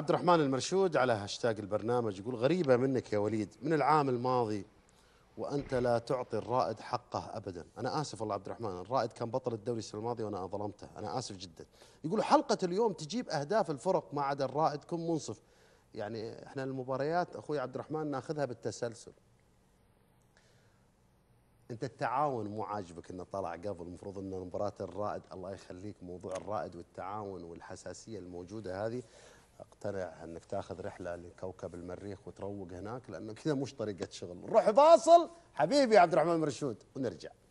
عبد الرحمن المرشود على هاشتاج البرنامج يقول غريبة منك يا وليد من العام الماضي وأنت لا تعطي الرائد حقه أبدا أنا آسف والله عبد الرحمن الرائد كان بطل الدوري السنة الماضية وأنا ظلمته أنا آسف جدا يقول حلقة اليوم تجيب أهداف الفرق ما عدا الرائد كن منصف يعني إحنا المباريات أخوي عبد الرحمن ناخذها بالتسلسل انت التعاون مو عاجبك انه طلع قبل المفروض ان مباراه الرائد الله يخليك موضوع الرائد والتعاون والحساسيه الموجوده هذه اقترح انك تاخذ رحله لكوكب المريخ وتروق هناك لانه كذا مش طريقه شغل نروح فاصل حبيبي عبد الرحمن مرشود ونرجع